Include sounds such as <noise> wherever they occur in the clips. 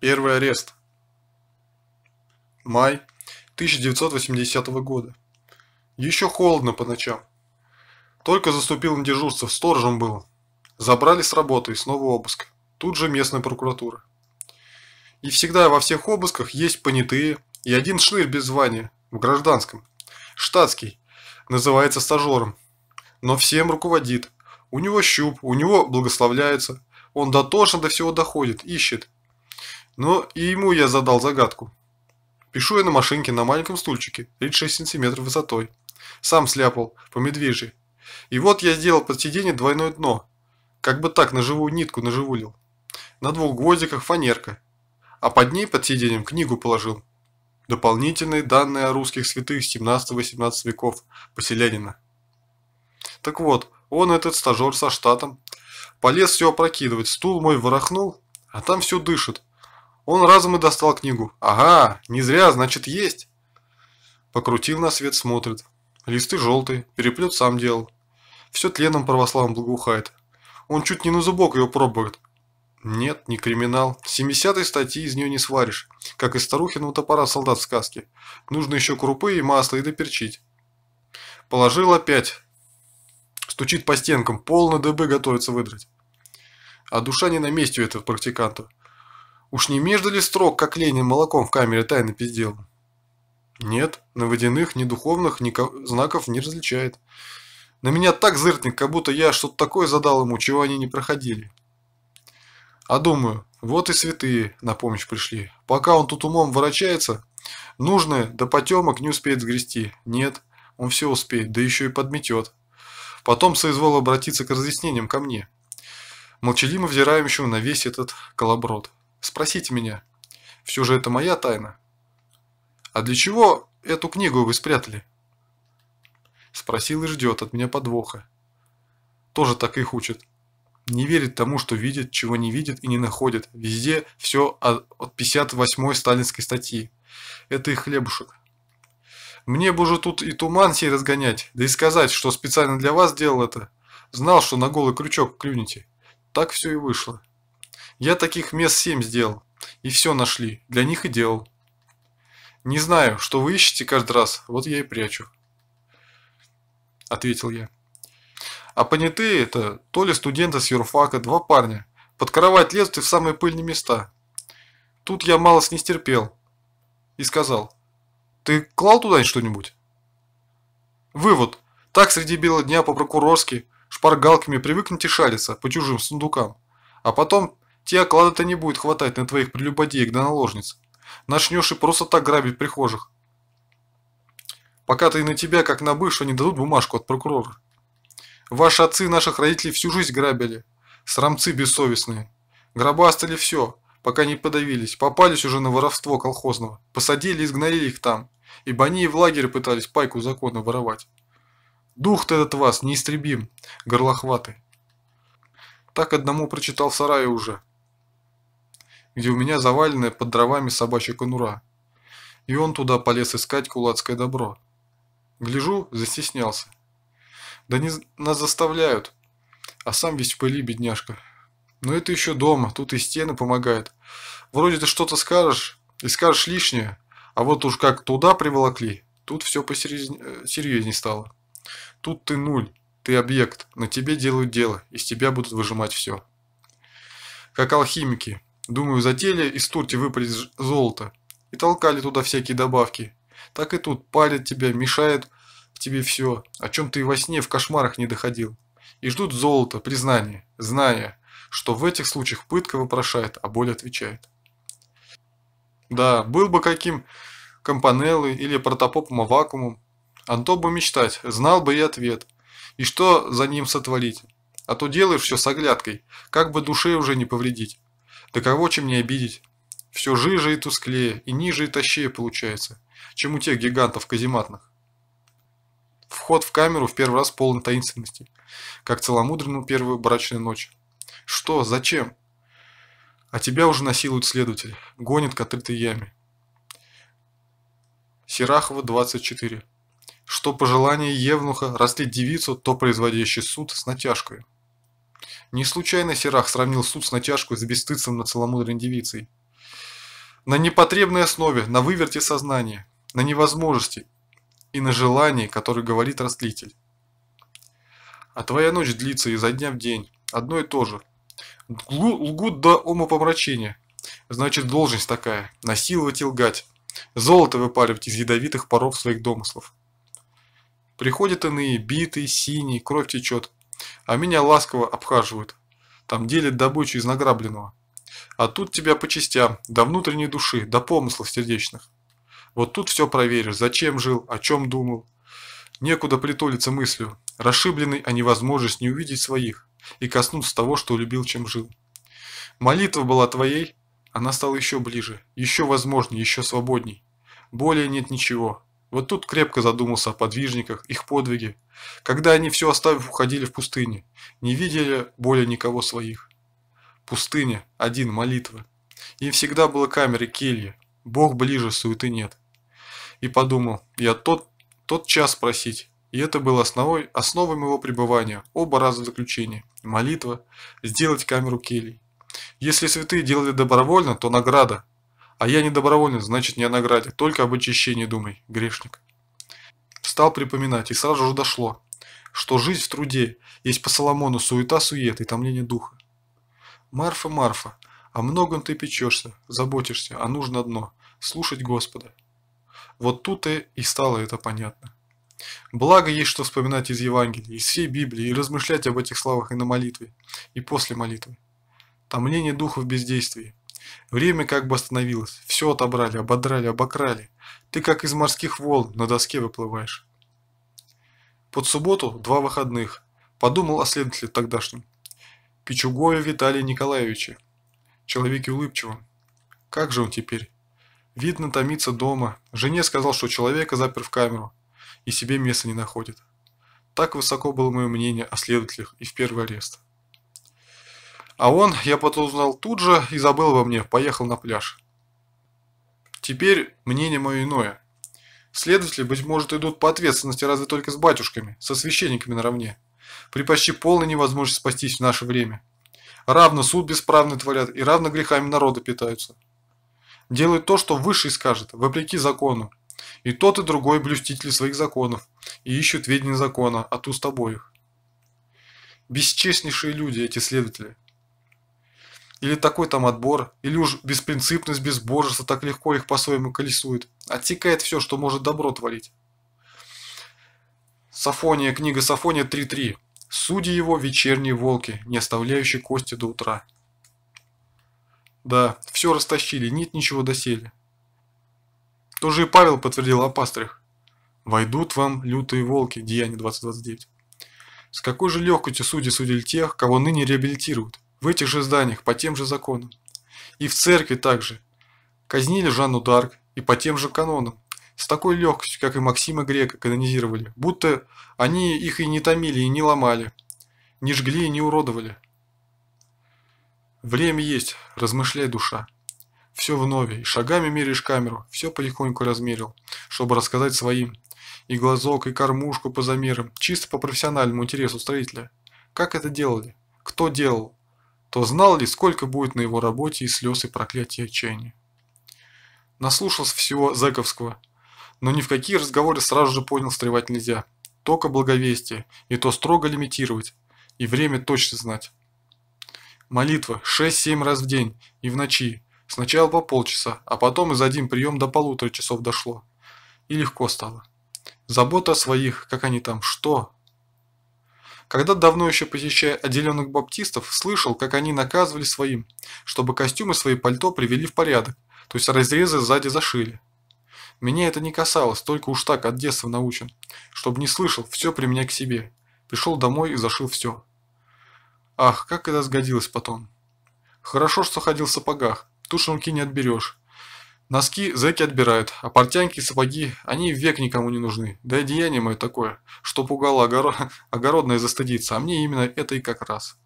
Первый арест. Май 1980 года. Еще холодно по ночам. Только заступил на дежурство, сторожем был. Забрали с работы и снова обыск. Тут же местная прокуратура. И всегда во всех обысках есть понятые и один шнырь без звания, в гражданском. Штатский, называется стажером. Но всем руководит. У него щуп, у него благословляется. Он дотошно до всего доходит, ищет, но и ему я задал загадку. Пишу я на машинке на маленьком стульчике, 36 сантиметров высотой. Сам сляпал, по медвежьи. И вот я сделал под сиденье двойное дно. Как бы так, на живую нитку наживулил. На двух гвоздиках фанерка. А под ней под сиденьем книгу положил. Дополнительные данные о русских святых 17-18 веков поселянина. Так вот, он, этот стажер со штатом, полез все опрокидывать, стул мой ворохнул, а там все дышит, он разом и достал книгу. Ага, не зря, значит есть. Покрутил на свет, смотрит. Листы желтые, переплет сам делал. Все тленом православным благоухает. Он чуть не на зубок ее пробует. Нет, не криминал. 70-й статьи из нее не сваришь, как из старухиного топора солдат в сказке. Нужно еще крупы и масло и доперчить. Положил опять. Стучит по стенкам, полно ДБ готовится выдрать. А душа не на месте у этого практиканта. Уж не между ли строк, как Ленин молоком в камере тайно пиздел? Нет, на водяных, ни духовных, ни знаков не различает. На меня так зыркнет, как будто я что-то такое задал ему, чего они не проходили. А думаю, вот и святые на помощь пришли. Пока он тут умом ворочается, нужное до потемок не успеет сгрести. Нет, он все успеет, да еще и подметет. Потом соизвол обратиться к разъяснениям ко мне. Молчаливо взираем еще на весь этот колоброд. Спросите меня. Все же это моя тайна. А для чего эту книгу вы спрятали? Спросил и ждет от меня подвоха. Тоже так их учат. Не верит тому, что видит, чего не видит и не находит. Везде все от 58-й сталинской статьи. Это их хлебушек. Мне бы уже тут и туман сей разгонять, да и сказать, что специально для вас делал это. Знал, что на голый крючок клюнете. Так все и вышло. Я таких мест семь сделал. И все нашли. Для них и делал. Не знаю, что вы ищете каждый раз, вот я и прячу. Ответил я. А понятые это то ли студенты с юрфака, два парня. Под кровать лезут и в самые пыльные места. Тут я мало с не И сказал. Ты клал туда что-нибудь? Вывод. Так среди бела дня по-прокурорски, шпаргалками привыкните шариться по чужим сундукам. А потом те оклада-то не будет хватать на твоих прелюбодеек да наложниц. Начнешь и просто так грабить прихожих. Пока ты на тебя, как на бывшего, не дадут бумажку от прокурора. Ваши отцы наших родителей всю жизнь грабили. Срамцы бессовестные. Грабастали все, пока не подавились. Попались уже на воровство колхозного. Посадили и изгнали их там. Ибо они и в лагере пытались пайку законно воровать. Дух-то этот вас неистребим, горлохваты. Так одному прочитал в сарае уже где у меня заваленная под дровами собачья конура. И он туда полез искать кулацкое добро. Гляжу, застеснялся. Да не нас заставляют. А сам весь в пыли, бедняжка. Но это еще дома, тут и стены помогают. Вроде ты что-то скажешь, и скажешь лишнее, а вот уж как туда приволокли, тут все посерьезнее э, стало. Тут ты нуль, ты объект, на тебе делают дело, из тебя будут выжимать все. Как алхимики, Думаю, затеяли из турти выпалить золото. И толкали туда всякие добавки. Так и тут палят тебя, мешают тебе все, о чем ты и во сне в кошмарах не доходил. И ждут золото, признание, зная, что в этих случаях пытка вопрошает, а боль отвечает. Да, был бы каким Компанеллой или протопопом Авакумом, Анто бы мечтать, знал бы и ответ. И что за ним сотворить? А то делаешь все с оглядкой, как бы душе уже не повредить. Да кого чем не обидеть? Все жиже и тусклее, и ниже и тащее получается, чем у тех гигантов казематных. Вход в камеру в первый раз полон таинственности, как целомудренную первую брачную ночь. Что? Зачем? А тебя уже насилуют следователь, гонит к открытой яме. Серахова, 24. Что по желанию Евнуха раслить девицу, то производящий суд с натяжкой. Не случайно Серах сравнил суд с натяжкой с бесстыдцем на целомудренной девицей. На непотребной основе, на выверте сознания, на невозможности и на желании, которое говорит растлитель. А твоя ночь длится изо дня в день. Одно и то же. лгут до умопомрачения. Значит, должность такая. Насиловать и лгать. Золото выпаривать из ядовитых паров своих домыслов. Приходят иные, битые, синие, кровь течет. А меня ласково обхаживают. Там делят добычу из награбленного. А тут тебя по частям, до внутренней души, до помыслов сердечных. Вот тут все проверишь, зачем жил, о чем думал. Некуда притолиться мыслью, расшибленный о а невозможность не увидеть своих и коснуться того, что любил, чем жил. Молитва была твоей, она стала еще ближе, еще возможнее, еще свободней. Более нет ничего, вот тут крепко задумался о подвижниках, их подвиге, когда они все оставив уходили в пустыне, не видели более никого своих. Пустыня, один, молитва. Им всегда было камеры, келья, Бог ближе, суеты нет. И подумал, я тот, тот час просить, и это было основой, основой моего пребывания, оба раза заключения, молитва, сделать камеру келий. Если святые делали добровольно, то награда, а я не доброволен, значит не о награде, только об очищении думай, грешник. Стал припоминать, и сразу же дошло, что жизнь в труде, есть по Соломону суета-сует и томление духа. Марфа, Марфа, о многом ты печешься, заботишься, а нужно одно – слушать Господа. Вот тут и, и стало это понятно. Благо есть что вспоминать из Евангелия, из всей Библии и размышлять об этих словах и на молитве, и после молитвы. Томление духа в бездействии, Время как бы остановилось. Все отобрали, ободрали, обокрали. Ты как из морских волн на доске выплываешь. Под субботу два выходных. Подумал о а следователе тогдашнем. Пичугове Виталии Николаевиче. Человеке улыбчивом. Как же он теперь? Видно, томится дома. Жене сказал, что человека запер в камеру. И себе места не находит. Так высоко было мое мнение о а следователях и в первый арест. А он, я потом узнал тут же и забыл обо мне, поехал на пляж. Теперь мнение мое иное. Следователи, быть может, идут по ответственности разве только с батюшками, со священниками наравне. При почти полной невозможности спастись в наше время. Равно суд бесправный творят и равно грехами народа питаются. Делают то, что высший скажет, вопреки закону. И тот и другой блюстители своих законов, и ищут ведения закона от а уст обоих. Бесчестнейшие люди эти следователи, или такой там отбор, или уж беспринципность, безбожество так легко их по-своему колесует. Отсекает все, что может добро творить. Сафония, книга Сафония 3.3. Судьи его вечерние волки, не оставляющие кости до утра. Да, все растащили, нет ничего досели. Тоже и Павел подтвердил о а пастрях. «Войдут вам лютые волки» Деяние 20.29. С какой же легкостью судьи судили тех, кого ныне реабилитируют? в этих же зданиях по тем же законам. И в церкви также. Казнили Жанну Дарк и по тем же канонам. С такой легкостью, как и Максима Грека канонизировали, будто они их и не томили, и не ломали, не жгли и не уродовали. Время есть, размышляй, душа. Все вновь, и шагами меряешь камеру, все потихоньку размерил, чтобы рассказать своим. И глазок, и кормушку по замерам, чисто по профессиональному интересу строителя. Как это делали? Кто делал? то знал ли, сколько будет на его работе и слез, и проклятий отчаяния. Наслушался всего Зековского, но ни в какие разговоры сразу же понял встревать нельзя. Только благовестие, и то строго лимитировать, и время точно знать. Молитва 6-7 раз в день и в ночи, сначала по полчаса, а потом из один прием до полутора часов дошло. И легко стало. Забота о своих, как они там, что, когда давно еще посещая отделенных баптистов, слышал, как они наказывали своим, чтобы костюмы свои пальто привели в порядок, то есть разрезы сзади зашили. Меня это не касалось, только уж так от детства научен, чтобы не слышал, все при мне к себе. Пришел домой и зашил все. Ах, как это сгодилось потом. Хорошо, что ходил в сапогах, тут не отберешь. Носки зэки отбирают, а портянки и сапоги, они век никому не нужны. Да и деяние мое такое, что пугало огоро... <laughs> огородное застыдиться, а мне именно это и как раз.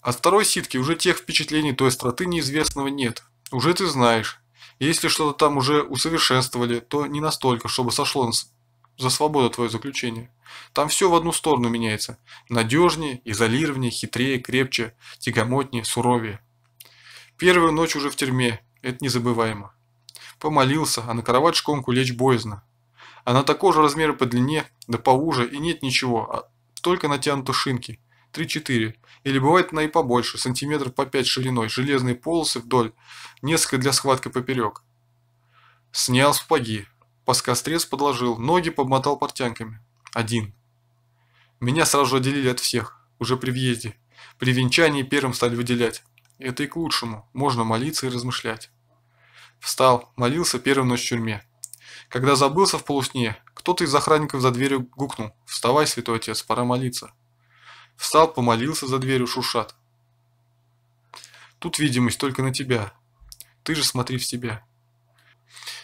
От второй ситки уже тех впечатлений той остроты неизвестного нет. Уже ты знаешь. Если что-то там уже усовершенствовали, то не настолько, чтобы сошло за свободу твое заключение. Там все в одну сторону меняется. Надежнее, изолированнее, хитрее, крепче, тягомотнее, суровее. Первую ночь уже в тюрьме, это незабываемо. Помолился, а на кровать шконку лечь боязно. Она такого же размера по длине, да поуже, и нет ничего, а только натянуты шинки. 3-4. Или бывает она и побольше, сантиметров по 5 шириной, железные полосы вдоль, несколько для схватки поперек. Снял сапоги. Паскострез подложил, ноги подмотал портянками. Один. Меня сразу же отделили от всех, уже при въезде. При венчании первым стали выделять. Это и к лучшему, можно молиться и размышлять. Встал, молился первую ночь в тюрьме. Когда забылся в полусне, кто-то из охранников за дверью гукнул «Вставай, святой отец, пора молиться». Встал, помолился за дверью, шуршат. Тут видимость только на тебя. Ты же смотри в себя.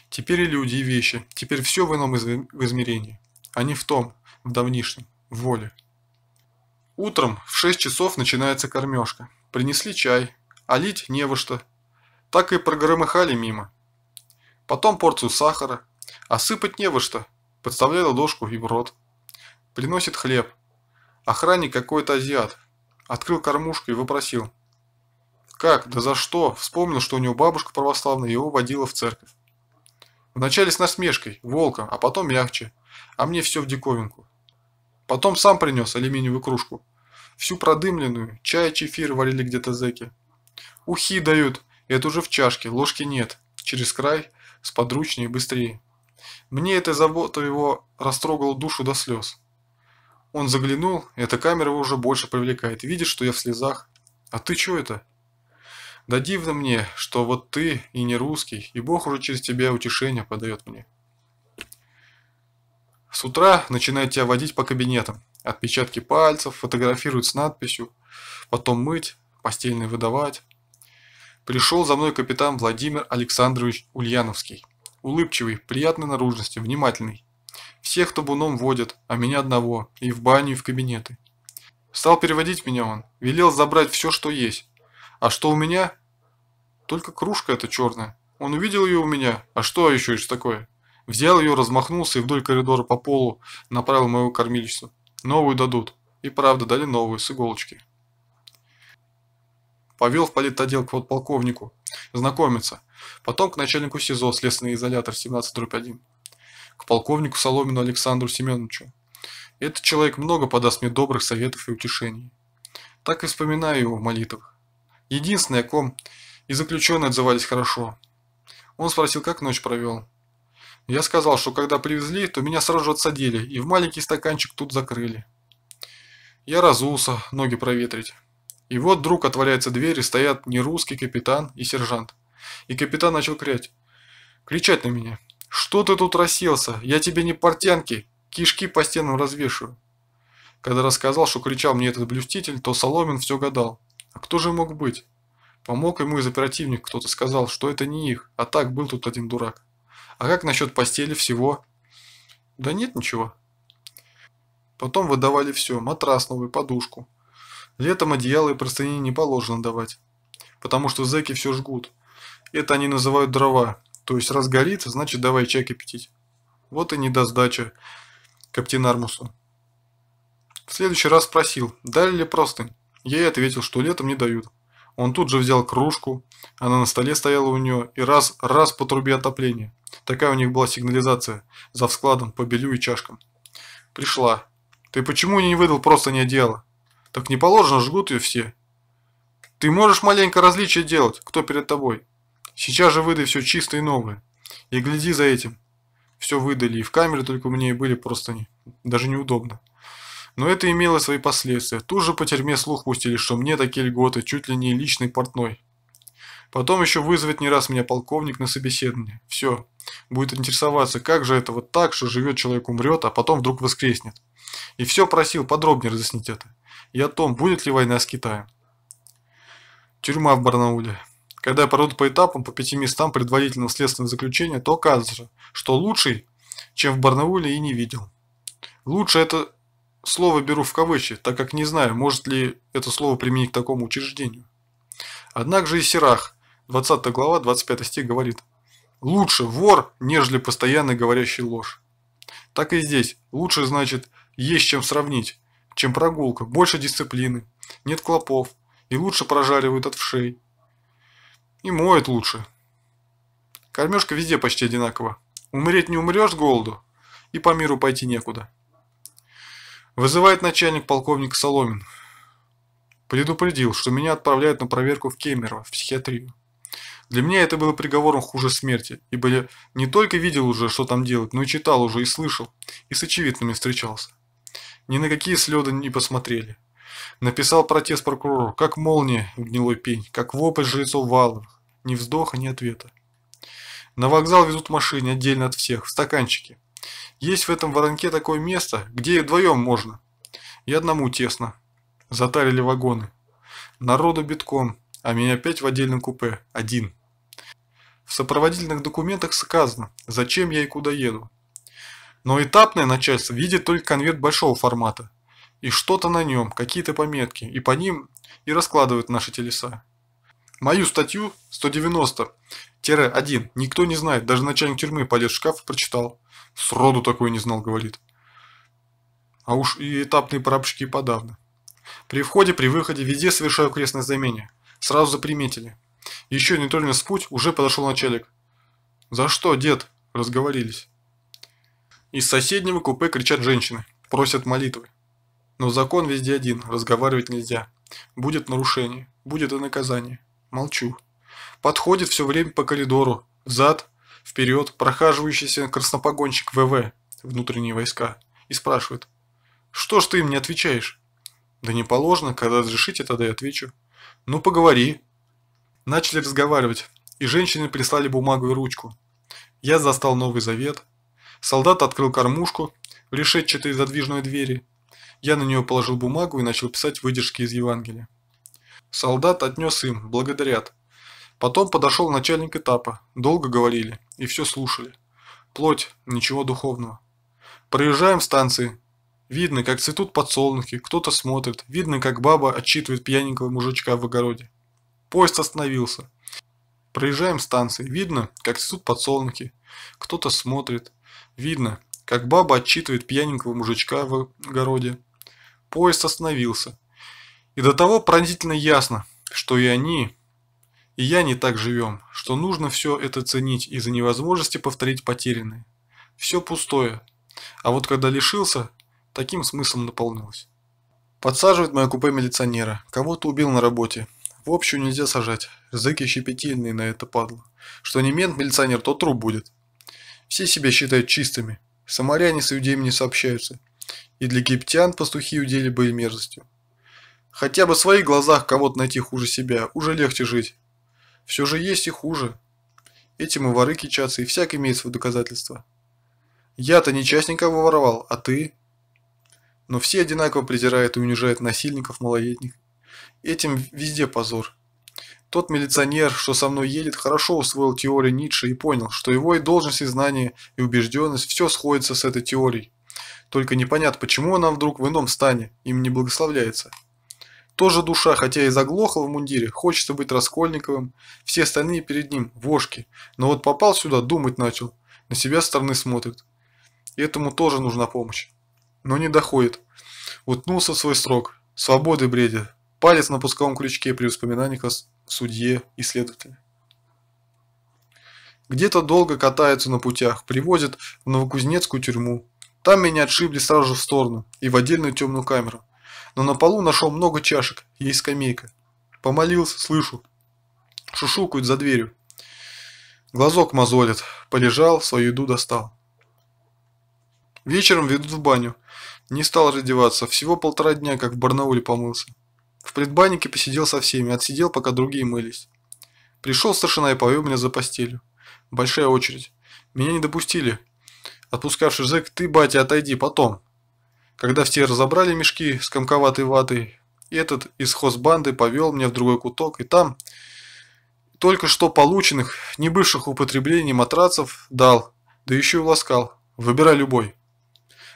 Теперь и люди, и вещи, теперь все в ином измерении, а не в том, в давнишнем, в воле. Утром в 6 часов начинается кормежка. Принесли чай, а лить не во что. Так и прогромыхали мимо. Потом порцию сахара, а сыпать не во что. Подставляю ложку и в рот. Приносит хлеб. Охранник какой-то азиат. Открыл кормушку и вопросил. Как? Да за что? Вспомнил, что у него бабушка православная его водила в церковь. Вначале с насмешкой, волком, а потом мягче. А мне все в диковинку. Потом сам принес алюминиевую кружку. Всю продымленную, чай, чефир варили где-то зэки. Ухи дают. Это уже в чашке, ложки нет. Через край, сподручнее и быстрее. Мне эта забота его растрогала душу до слез. Он заглянул, и эта камера его уже больше привлекает. Видишь, что я в слезах? А ты что это? Да дивно мне, что вот ты и не русский, и Бог уже через тебя утешение подает мне. С утра начинает тебя водить по кабинетам. Отпечатки пальцев фотографируют с надписью, потом мыть, постельный выдавать. Пришел за мной капитан Владимир Александрович Ульяновский. Улыбчивый, приятный наружности, внимательный. Всех табуном водят, а меня одного, и в баню, и в кабинеты. Стал переводить меня он, велел забрать все, что есть. А что у меня? Только кружка эта черная. Он увидел ее у меня, а что еще это такое? Взял ее, размахнулся и вдоль коридора по полу направил мою кормильцу. Новую дадут. И правда, дали новую, с иголочки. Повел в политотдел к подполковнику. Знакомиться. Потом к начальнику СИЗО, следственный изолятор 17-1. К полковнику Соломину Александру Семеновичу. Этот человек много подаст мне добрых советов и утешений. Так и вспоминаю его в молитвах. Единственное, о ком и заключенные отзывались хорошо. Он спросил, как ночь провел. Я сказал, что когда привезли, то меня сразу же отсадили и в маленький стаканчик тут закрыли. Я разулся, ноги проветрить. И вот вдруг отворяется дверь, и стоят русский капитан и сержант. И капитан начал кричать. Кричать на меня. «Что ты тут расселся? Я тебе не портянки, кишки по стенам развешиваю». Когда рассказал, что кричал мне этот блюститель, то Соломин все гадал. А кто же мог быть? Помог ему из оперативник, кто-то сказал, что это не их, а так был тут один дурак. А как насчет постели всего? Да нет ничего. Потом выдавали все, матрас новый, подушку. Летом одеяло и простыни не положено давать, потому что зэки все жгут. Это они называют дрова, то есть раз горит, значит давай чай кипятить. Вот и недосдача каптин Армусу. В следующий раз спросил, дали ли простынь. Я ей ответил, что летом не дают. Он тут же взял кружку, она на столе стояла у нее, и раз-раз по трубе отопления. Такая у них была сигнализация за вскладом по белю и чашкам. Пришла. Ты почему не выдал просто не одеяло? Так не положено, жгут ее все. Ты можешь маленько различие делать, кто перед тобой. Сейчас же выдай все чистое и новое. И гляди за этим. Все выдали, и в камере только мне и были просто не, Даже неудобно. Но это имело свои последствия. Тут же по тюрьме слух пустили, что мне такие льготы, чуть ли не личный портной. Потом еще вызовет не раз меня полковник на собеседование. Все. Будет интересоваться, как же это вот так, что живет человек, умрет, а потом вдруг воскреснет. И все просил подробнее разъяснить это и о том, будет ли война с Китаем. Тюрьма в Барнауле. Когда я пройдут по этапам по пяти местам предварительного следственного заключения, то окажется, что лучший, чем в Барнауле и не видел. Лучше это слово беру в кавычки, так как не знаю, может ли это слово применить к такому учреждению. Однако же и Сирах, 20 глава, 25 стих говорит, «Лучше вор, нежели постоянно говорящий ложь». Так и здесь, лучше значит, есть чем сравнить, чем прогулка, больше дисциплины, нет клопов и лучше прожаривают от вшей. И моют лучше. Кормежка везде почти одинакова. Умереть не умрешь с голоду, и по миру пойти некуда. Вызывает начальник полковник Соломин. Предупредил, что меня отправляют на проверку в Кемерово, в психиатрию. Для меня это было приговором хуже смерти, ибо я не только видел уже, что там делать, но и читал уже, и слышал, и с очевидными встречался. Ни на какие следы не посмотрели. Написал протест прокурору, как молния в гнилой пень, как вопль жрецов Валовых. Ни вздоха, ни ответа. На вокзал везут в машине, отдельно от всех, в стаканчике. Есть в этом воронке такое место, где и вдвоем можно. И одному тесно. Затарили вагоны. Народу битком, а меня опять в отдельном купе, один. В сопроводительных документах сказано, зачем я и куда еду. Но этапное начальство видит только конверт большого формата. И что-то на нем, какие-то пометки, и по ним и раскладывают наши телеса. Мою статью 190-1 никто не знает, даже начальник тюрьмы полез в шкаф и прочитал. Сроду такое не знал, говорит. А уж и этапные прапорщики подавно. При входе, при выходе, везде совершаю крестное знамение. Сразу заприметили. Еще не только тронес путь, уже подошел начальник. «За что, дед?» – разговорились. Из соседнего купе кричат женщины, просят молитвы. Но закон везде один, разговаривать нельзя. Будет нарушение, будет и наказание. Молчу. Подходит все время по коридору, взад, вперед, прохаживающийся краснопогонщик ВВ, внутренние войска, и спрашивает. «Что ж ты им не отвечаешь?» «Да не положено, когда разрешите, тогда и отвечу». «Ну, поговори». Начали разговаривать, и женщины прислали бумагу и ручку. Я застал Новый Завет, Солдат открыл кормушку, в решетчатой задвижной двери. Я на нее положил бумагу и начал писать выдержки из Евангелия. Солдат отнес им, благодарят. Потом подошел начальник этапа, долго говорили и все слушали. Плоть, ничего духовного. Проезжаем станции. Видно, как цветут подсолнухи, кто-то смотрит. Видно, как баба отчитывает пьяненького мужичка в огороде. Поезд остановился. Проезжаем станции. Видно, как цветут подсолнухи. Кто-то смотрит. Видно, как баба отчитывает пьяненького мужичка в огороде. Поезд остановился. И до того пронзительно ясно, что и они, и я не так живем, что нужно все это ценить из-за невозможности повторить потерянное. Все пустое. А вот когда лишился, таким смыслом наполнилось. Подсаживает мое купе милиционера. Кого-то убил на работе. В общую нельзя сажать. Зыки щепетильные на это падло. Что не мент милиционер, то труп будет. Все себя считают чистыми. Самаряне с иудеями не сообщаются. И для египтян пастухи иудеи были мерзостью. Хотя бы в своих глазах кого-то найти хуже себя, уже легче жить. Все же есть и хуже. Этим и воры кичатся, и всяк имеет свое доказательство. Я-то не часть никого воровал, а ты? Но все одинаково презирают и унижают насильников малолетних. Этим везде позор. Тот милиционер, что со мной едет, хорошо усвоил теорию Ницше и понял, что его и должность, и знание, и убежденность – все сходится с этой теорией. Только непонятно, почему она вдруг в ином стане, им не благословляется. Тоже душа, хотя и заглохла в мундире, хочется быть Раскольниковым, все остальные перед ним – вошки. Но вот попал сюда, думать начал, на себя стороны смотрит. И этому тоже нужна помощь. Но не доходит. Утнулся свой срок, свободы бредит, палец на пусковом крючке при воспоминании судье и следователя. Где-то долго катаются на путях, привозят в Новокузнецкую тюрьму. Там меня отшибли сразу же в сторону и в отдельную темную камеру. Но на полу нашел много чашек, есть скамейка. Помолился, слышу. Шушукают за дверью. Глазок мозолит. Полежал, свою еду достал. Вечером ведут в баню. Не стал раздеваться, всего полтора дня, как в Барнауле помылся. В предбаннике посидел со всеми, отсидел, пока другие мылись. Пришел старшина и повел меня за постелью. Большая очередь. Меня не допустили. Отпускавший зэк, ты, батя, отойди, потом. Когда все разобрали мешки с комковатой ватой, этот из хозбанды повел меня в другой куток, и там только что полученных, не бывших употреблений матрацев дал, да еще и ласкал. Выбирай любой.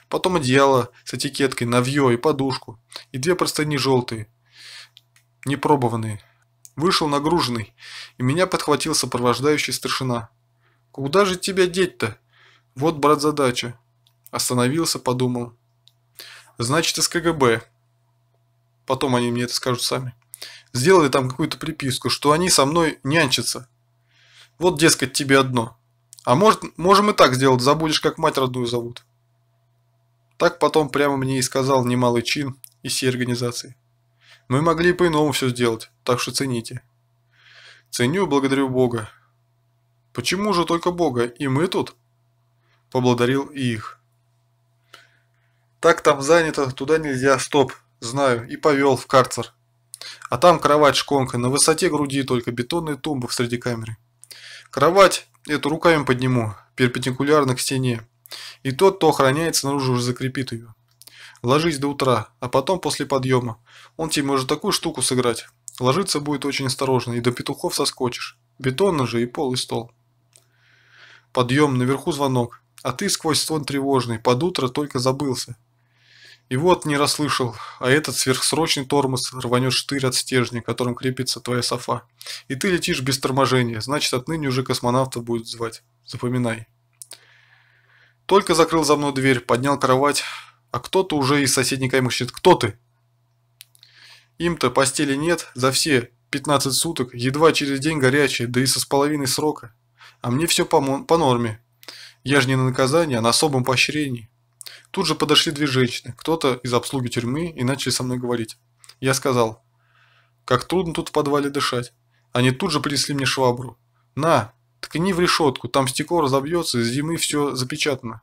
Потом одеяло с этикеткой, навье и подушку, и две простыни желтые, непробованные. Вышел нагруженный, и меня подхватил сопровождающий старшина. «Куда же тебя деть-то? Вот, брат, задача». Остановился, подумал. «Значит, из КГБ». Потом они мне это скажут сами. Сделали там какую-то приписку, что они со мной нянчатся. Вот, дескать, тебе одно. А может, можем и так сделать, забудешь, как мать родную зовут. Так потом прямо мне и сказал немалый чин из всей организации. Мы могли по-иному все сделать, так что цените. Ценю и благодарю Бога. Почему же только Бога? И мы тут? Поблагодарил и их. Так там занято, туда нельзя, стоп, знаю, и повел в карцер. А там кровать шконка, на высоте груди только бетонные тумбы в среди камеры. Кровать эту руками подниму, перпендикулярно к стене, и тот, кто охраняется, снаружи, уже закрепит ее. Ложись до утра, а потом после подъема. Он тебе может такую штуку сыграть. Ложиться будет очень осторожно, и до петухов соскочишь. Бетонно же и пол, и стол. Подъем, наверху звонок. А ты сквозь сон тревожный, под утро только забылся. И вот не расслышал, а этот сверхсрочный тормоз рванет штырь от стержня, которым крепится твоя софа. И ты летишь без торможения, значит отныне уже космонавта будет звать. Запоминай. Только закрыл за мной дверь, поднял кровать, а кто-то уже из соседней каймы кричит «Кто ты?». Им-то постели нет за все 15 суток, едва через день горячие, да и со с половиной срока. А мне все по, по норме. Я же не на наказание, а на особом поощрении. Тут же подошли две женщины, кто-то из обслуги тюрьмы, и начали со мной говорить. Я сказал, как трудно тут в подвале дышать. Они тут же принесли мне швабру. На, ткни в решетку, там стекло разобьется, из зимы все запечатано.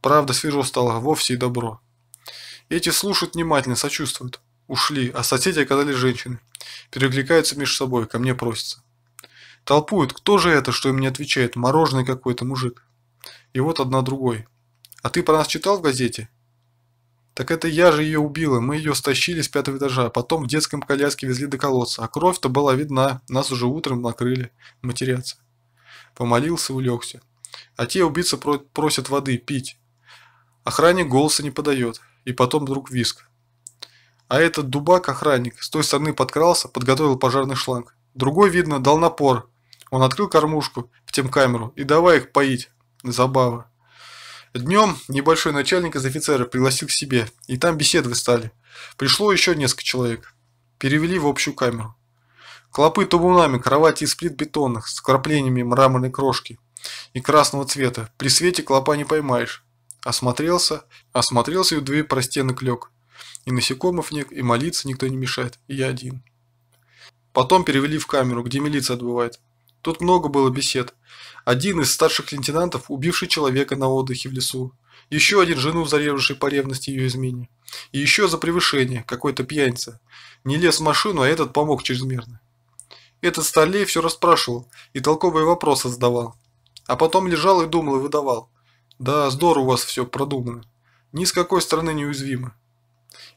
Правда, свежо стало, вовсе и добро. Эти слушают внимательно, сочувствуют. Ушли, а соседи оказались женщины. Перекликаются между собой, ко мне просятся. Толпуют, кто же это, что им не отвечает, мороженый какой-то мужик. И вот одна другой. А ты про нас читал в газете? Так это я же ее убила, мы ее стащили с пятого этажа, а потом в детском коляске везли до колодца, а кровь-то была видна, нас уже утром накрыли, матерятся. Помолился, улегся. А те убийцы просят воды, пить. Охранник голоса не подает, и потом вдруг виск. А этот дубак-охранник с той стороны подкрался, подготовил пожарный шланг. Другой, видно, дал напор. Он открыл кормушку в темкамеру и давай их поить. Забава. Днем небольшой начальник из офицеров пригласил к себе, и там беседы стали. Пришло еще несколько человек. Перевели в общую камеру. Клопы табунами, кровати из плит бетонных, с краплениями мраморной крошки и красного цвета. При свете клопа не поймаешь. Осмотрелся, осмотрелся и в дверь простенок лег. И насекомов нет, и молиться никто не мешает, и я один. Потом перевели в камеру, где милиция отбывает. Тут много было бесед. Один из старших лейтенантов, убивший человека на отдыхе в лесу. Еще один жену, зарезавший по ревности ее измене. И еще за превышение, какой-то пьяница. Не лез в машину, а этот помог чрезмерно. Этот Старлей все расспрашивал и толковые вопросы задавал. А потом лежал и думал и выдавал. Да, здорово у вас все продумано. Ни с какой стороны не уязвимы.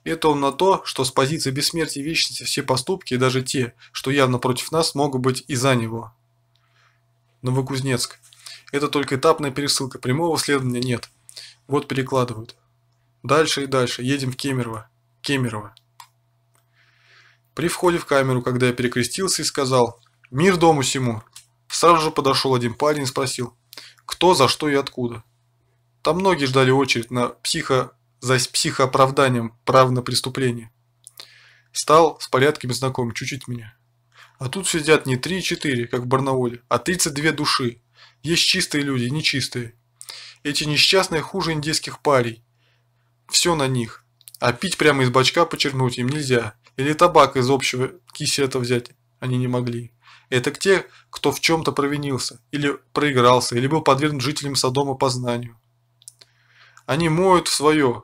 Это он на то, что с позиции бессмертия вечности все поступки, даже те, что явно против нас, могут быть и за него. Новокузнецк. Это только этапная пересылка, прямого следования нет. Вот перекладывают. Дальше и дальше, едем в Кемерово. Кемерово. При входе в камеру, когда я перекрестился и сказал «Мир дому всему", сразу же подошел один парень и спросил «Кто, за что и откуда?» Там многие ждали очередь на психо... за психооправданием прав на преступление. Стал с порядками знаком, чуть-чуть меня. А тут сидят не 3-4, как в Барнауле, а 32 души. Есть чистые люди, нечистые. Эти несчастные хуже индейских парей. Все на них. А пить прямо из бачка почернуть им нельзя. Или табак из общего кисета взять они не могли. Это к те, кто в чем-то провинился, или проигрался, или был подвергнут жителям Содома познанию. Они моют свое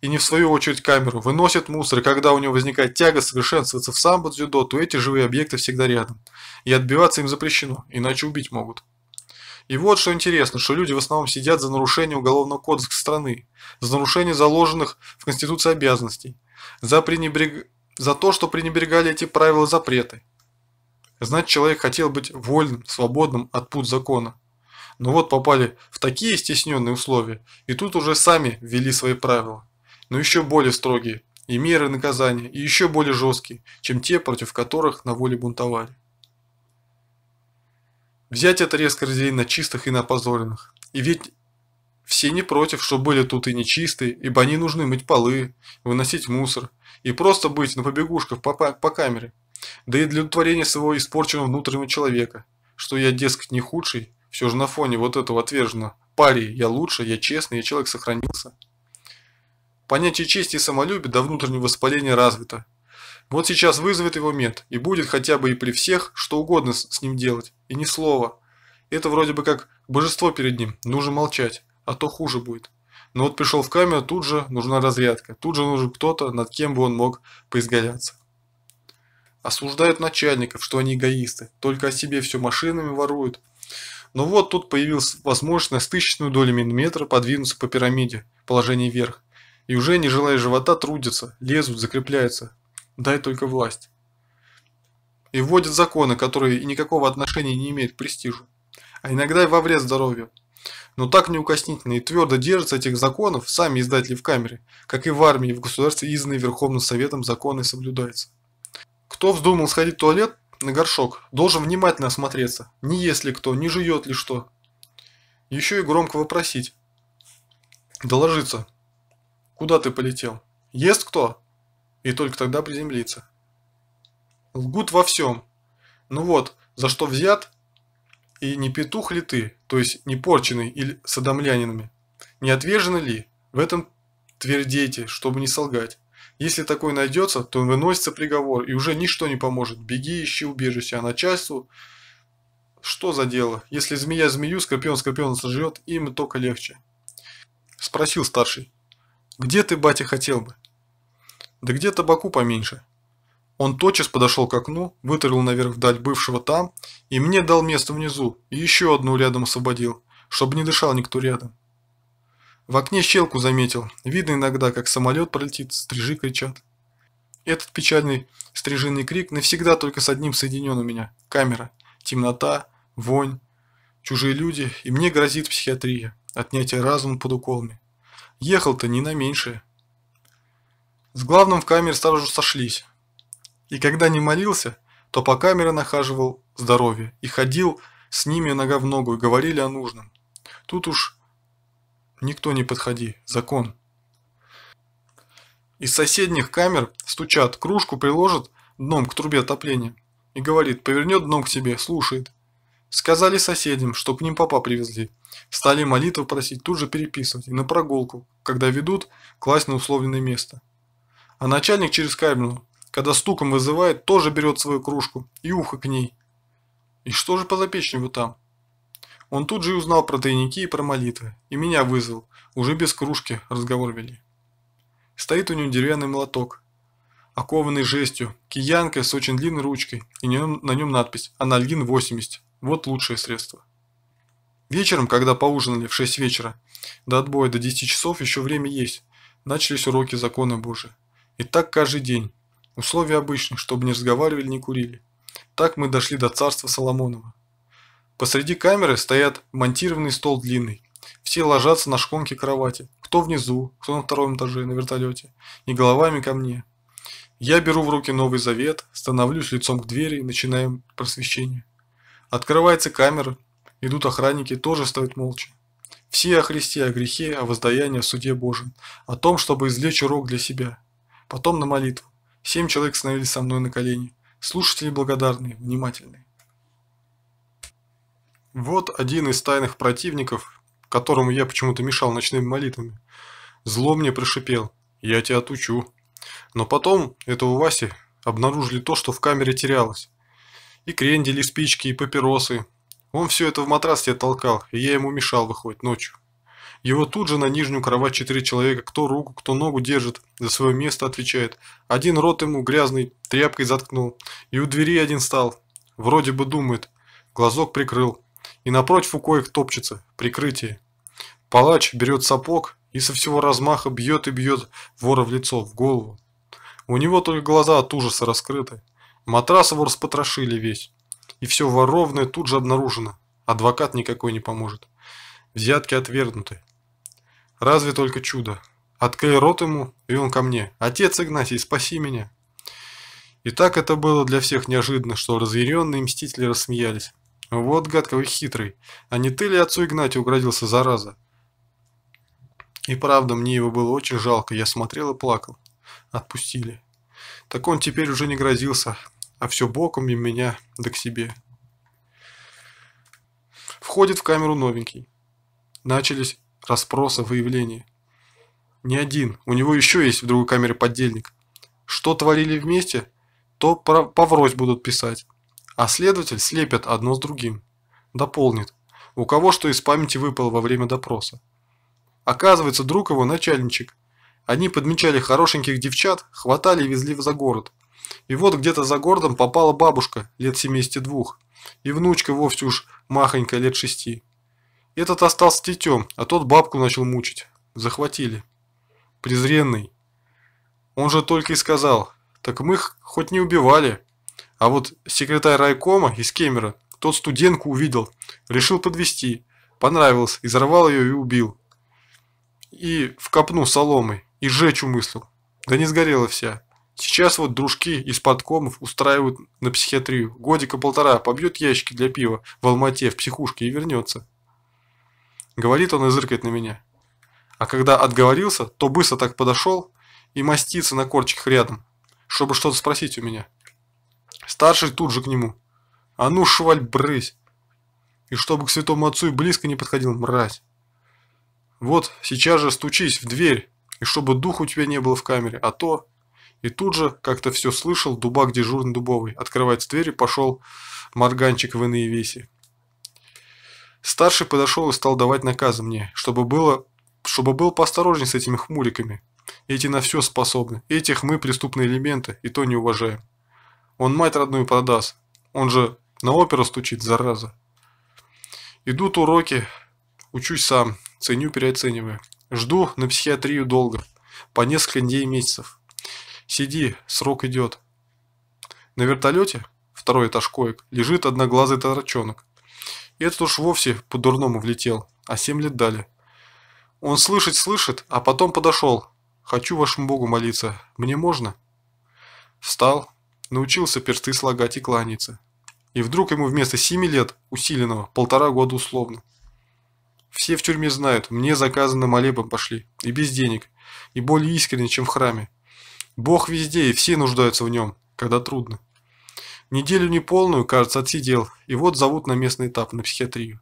и не в свою очередь камеру, выносят мусор, и когда у него возникает тяга совершенствоваться в самбо дзюдо, то эти живые объекты всегда рядом. И отбиваться им запрещено, иначе убить могут. И вот что интересно, что люди в основном сидят за нарушение Уголовного кодекса страны, за нарушение заложенных в Конституции обязанностей, за, пренебрег... за то, что пренебрегали эти правила запреты. Значит, человек хотел быть вольным, свободным от пут закона. Но ну вот попали в такие стесненные условия, и тут уже сами ввели свои правила. Но еще более строгие, и меры наказания, и еще более жесткие, чем те, против которых на воле бунтовали. Взять это резко разделить на чистых и на опозоренных. И ведь все не против, что были тут и нечистые, ибо они нужны мыть полы, выносить мусор и просто быть на побегушках по, по, по камере. Да и для удовлетворения своего испорченного внутреннего человека, что я, дескать, не худший, все же на фоне вот этого отвержено пари «я лучше», «я честный», «я человек сохранился». Понятие чести и самолюбия до внутреннего воспаления развито. Вот сейчас вызовет его мед, и будет хотя бы и при всех что угодно с ним делать, и ни слова. Это вроде бы как божество перед ним, нужно молчать, а то хуже будет. Но вот пришел в камеру, тут же нужна разрядка, тут же нужен кто-то, над кем бы он мог поизгаляться. Осуждают начальников, что они эгоисты, только о себе все машинами воруют, но ну вот тут появилась возможность тысячную долю миллиметра подвинуться по пирамиде, положение вверх. И уже, не желая живота, трудятся, лезут, закрепляются. Дай только власть. И вводят законы, которые никакого отношения не имеют к престижу. А иногда и во вред здоровью. Но так неукоснительно и твердо держатся этих законов сами издатели в камере, как и в армии, и в государстве изданные Верховным Советом законы соблюдаются. Кто вздумал сходить в туалет, на горшок, должен внимательно осмотреться, не ест ли кто, не жует ли что. Еще и громко вопросить. Доложиться. Куда ты полетел? Есть кто? И только тогда приземлиться. Лгут во всем. Ну вот, за что взят, и не петух ли ты, то есть не порченный или садомлянинами, не отвержены ли, в этом твердите, чтобы не солгать. Если такой найдется, то выносится приговор, и уже ничто не поможет. Беги, ищи убежище, а начальству... Что за дело? Если змея змею, скорпион скорпиона сожрет, им только легче. Спросил старший. Где ты, батя, хотел бы? Да где табаку поменьше. Он тотчас подошел к окну, вытарил наверх вдаль бывшего там, и мне дал место внизу, и еще одну рядом освободил, чтобы не дышал никто рядом. В окне щелку заметил. Видно иногда, как самолет пролетит, стрижи кричат. Этот печальный стрижиный крик навсегда только с одним соединен у меня. Камера, темнота, вонь, чужие люди, и мне грозит психиатрия, отнятие разума под уколами. Ехал-то не на меньшее. С главным в камере сразу сошлись. И когда не молился, то по камере нахаживал здоровье и ходил с ними нога в ногу и говорили о нужном. Тут уж Никто не подходи. Закон. Из соседних камер стучат, кружку приложат дном к трубе отопления. И говорит, повернет дном к тебе, слушает. Сказали соседям, что к ним папа привезли. Стали молитву просить, тут же переписывать. И на прогулку, когда ведут, класть на условленное место. А начальник через камеру, когда стуком вызывает, тоже берет свою кружку и ухо к ней. И что же по запечневу там? Он тут же и узнал про тайники и про молитвы, и меня вызвал, уже без кружки разговор вели. Стоит у него деревянный молоток, окованный жестью, киянкой с очень длинной ручкой, и на нем надпись «Анальгин 80». Вот лучшее средство. Вечером, когда поужинали в 6 вечера, до отбоя до 10 часов еще время есть, начались уроки закона Божия. И так каждый день. Условия обычные, чтобы не разговаривали, не курили. Так мы дошли до царства Соломонова. Посреди камеры стоят монтированный стол длинный. Все ложатся на шконке кровати. Кто внизу, кто на втором этаже, на вертолете. И головами ко мне. Я беру в руки Новый Завет, становлюсь лицом к двери и начинаем просвещение. Открывается камера, идут охранники, тоже стоят молча. Все о Христе, о грехе, о воздаянии, о суде Божьем, о том, чтобы извлечь урок для себя. Потом на молитву. Семь человек становились со мной на колени. Слушатели благодарные, внимательные. Вот один из тайных противников, которому я почему-то мешал ночными молитвами. Зло мне прошипел. Я тебя отучу. Но потом этого Васи обнаружили то, что в камере терялось. И крендели, спички, и папиросы. Он все это в матрас тебе толкал, и я ему мешал выходить ночью. Его тут же на нижнюю кровать четыре человека, кто руку, кто ногу держит, за свое место отвечает. Один рот ему грязной тряпкой заткнул, и у двери один стал. Вроде бы думает, глазок прикрыл, и напротив у коих топчется прикрытие. Палач берет сапог и со всего размаха бьет и бьет вора в лицо, в голову. У него только глаза от ужаса раскрыты. Матрас его распотрошили весь. И все воровное тут же обнаружено. Адвокат никакой не поможет. Взятки отвергнуты. Разве только чудо. Отклей рот ему, и он ко мне. Отец Игнатий, спаси меня. И так это было для всех неожиданно, что разъяренные мстители рассмеялись. Вот гад какой хитрый. А не ты ли отцу Игнатию угродился, зараза? И правда, мне его было очень жалко, я смотрел и плакал. Отпустили. Так он теперь уже не грозился, а все боком и меня, да к себе. Входит в камеру новенький. Начались расспросы, выявления. Не один, у него еще есть в другой камере поддельник. Что творили вместе, то по врозь будут писать. А следователь слепят одно с другим. Дополнит, у кого что из памяти выпало во время допроса. Оказывается, друг его начальничек. Они подмечали хорошеньких девчат, хватали и везли за город. И вот где-то за городом попала бабушка, лет 72, и внучка вовсе уж махонькая, лет 6. Этот остался тетем, а тот бабку начал мучить. Захватили. Презренный. Он же только и сказал, так мы их хоть не убивали. А вот секретарь райкома из Кемера, тот студентку увидел, решил подвести, понравился и взорвал ее и убил. И в копну соломой, и сжечь умыслил. Да не сгорела вся. Сейчас вот дружки из подкомов устраивают на психиатрию. Годика полтора побьет ящики для пива в Алмате, в психушке и вернется. Говорит он и зыркает на меня. А когда отговорился, то быстро так подошел и мастится на корчиках рядом, чтобы что-то спросить у меня. Старший тут же к нему. А ну, шваль, брысь. И чтобы к святому отцу и близко не подходил, мразь. Вот, сейчас же стучись в дверь, и чтобы дух у тебя не было в камере, а то... И тут же, как-то все слышал, дубак дежурный дубовый. Открывать дверь и пошел морганчик в иные веси. Старший подошел и стал давать наказы мне, чтобы было... Чтобы был поосторожнее с этими хмуриками. Эти на все способны. Этих мы преступные элементы, и то не уважаем. Он мать родную продаст. Он же на оперу стучит, зараза. Идут уроки. Учусь сам. Ценю, переоцениваю. Жду на психиатрию долго. По несколько дней и месяцев. Сиди, срок идет. На вертолете, второй этаж коек, лежит одноглазый торчонок. Этот уж вовсе по-дурному влетел, а семь лет дали. Он слышит, слышит, а потом подошел. Хочу вашему богу молиться. Мне можно? Встал, научился персты слагать и кланяться. И вдруг ему вместо 7 лет усиленного полтора года условно. Все в тюрьме знают, мне заказано молебом пошли, и без денег, и более искренне, чем в храме. Бог везде, и все нуждаются в нем, когда трудно. Неделю неполную, кажется, отсидел, и вот зовут на местный этап, на психиатрию.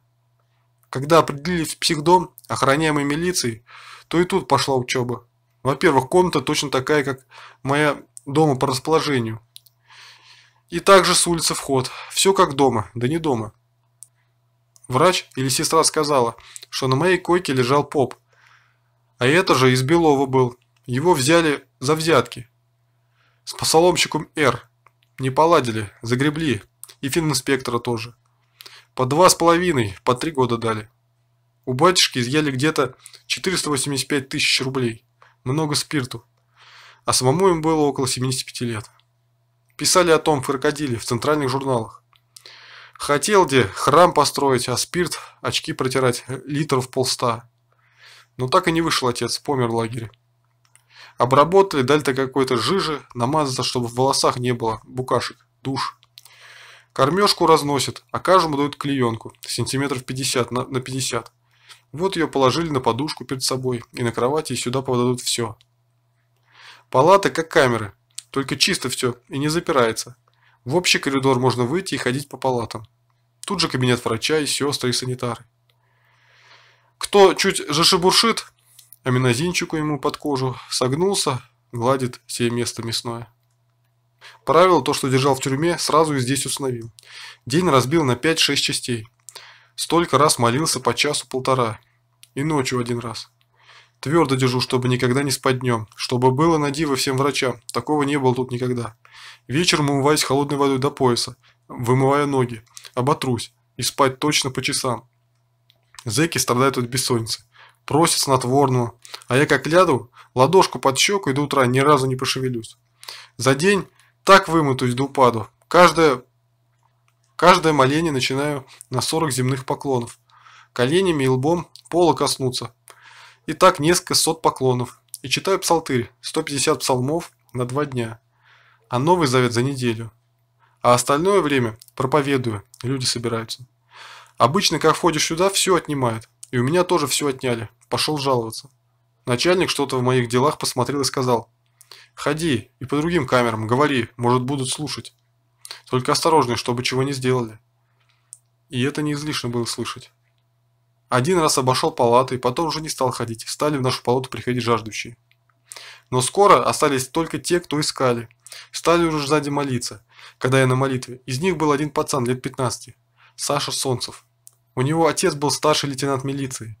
Когда определили в психдом, охраняемый милицией, то и тут пошла учеба. Во-первых, комната точно такая, как моя дома по расположению, и также с улицы вход. Все как дома, да не дома. Врач или сестра сказала, что на моей койке лежал поп. А это же из Белова был. Его взяли за взятки. С посоломщиком Р. Не поладили, загребли. И фининспектора тоже. По два с половиной, по три года дали. У батюшки изъяли где-то 485 тысяч рублей. Много спирту. А самому им было около 75 лет. Писали о том фыркадиле в центральных журналах. Хотел где храм построить, а спирт, очки протирать, литров полста. Но так и не вышел отец, помер в лагере. Обработали, дали-то какой-то жижи, намазаться, чтобы в волосах не было букашек, душ. Кормежку разносят, а каждому дают клеенку, сантиметров 50 на, на 50. Вот ее положили на подушку перед собой, и на кровати и сюда подадут все. Палаты как камеры, только чисто все и не запирается. В общий коридор можно выйти и ходить по палатам. Тут же кабинет врача и сестры и санитары. Кто чуть зашебуршит, аминозинчику ему под кожу, согнулся, гладит все место мясное. Правило, то, что держал в тюрьме, сразу и здесь установил. День разбил на 5-6 частей. Столько раз молился по часу-полтора. И ночью один раз. Твердо держу, чтобы никогда не спать днем, чтобы было на диво всем врачам, такого не было тут никогда. Вечером умываюсь холодной водой до пояса, вымывая ноги, оботрусь и спать точно по часам. Зэки страдают от бессонницы, просят снотворного, а я как ляду, ладошку под щеку и до утра ни разу не пошевелюсь. За день так вымотаюсь до упаду, каждое, каждое моление начинаю на 40 земных поклонов. Коленями и лбом пола коснуться, и так несколько сот поклонов. И читаю псалтырь, 150 псалмов на два дня. А Новый Завет за неделю. А остальное время проповедую, люди собираются. Обычно, как входишь сюда, все отнимают. И у меня тоже все отняли. Пошел жаловаться. Начальник что-то в моих делах посмотрел и сказал. «Ходи и по другим камерам, говори, может будут слушать. Только осторожнее, чтобы чего не сделали». И это не излишне было слышать. Один раз обошел палату и потом уже не стал ходить, стали в нашу палату приходить жаждущие. Но скоро остались только те, кто искали. Стали уже сзади молиться, когда я на молитве. Из них был один пацан лет 15, Саша Солнцев. У него отец был старший лейтенант милиции.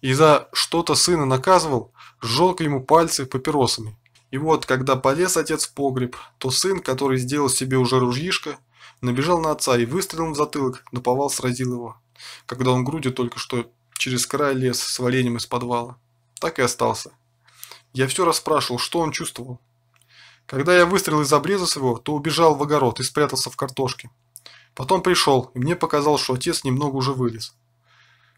И за что-то сына наказывал, сжег ему пальцы папиросами. И вот, когда полез отец в погреб, то сын, который сделал себе уже ружьишко, набежал на отца и выстрелом в затылок, наповал сразил его когда он грудью только что через край лес с валением из подвала. Так и остался. Я все расспрашивал, что он чувствовал. Когда я выстрелил из обреза своего, то убежал в огород и спрятался в картошке. Потом пришел, и мне показалось, что отец немного уже вылез.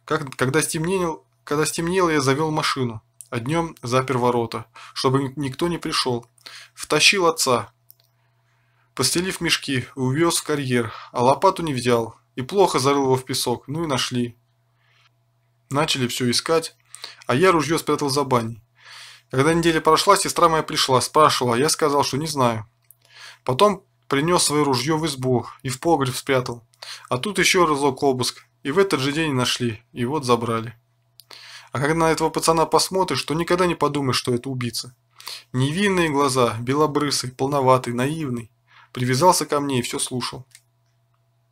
Как, когда, стемнел, когда стемнело, я завел машину, а днем запер ворота, чтобы никто не пришел. Втащил отца, постелив мешки, увез в карьер, а лопату не взял, и плохо зарыл его в песок. Ну и нашли. Начали все искать. А я ружье спрятал за баней. Когда неделя прошла, сестра моя пришла, спрашивала, а я сказал, что не знаю. Потом принес свое ружье в избу и в погреб спрятал. А тут еще разок обыск. И в этот же день нашли. И вот забрали. А когда на этого пацана посмотришь, то никогда не подумаешь, что это убийца. Невинные глаза, белобрысый, полноватый, наивный. Привязался ко мне и все слушал.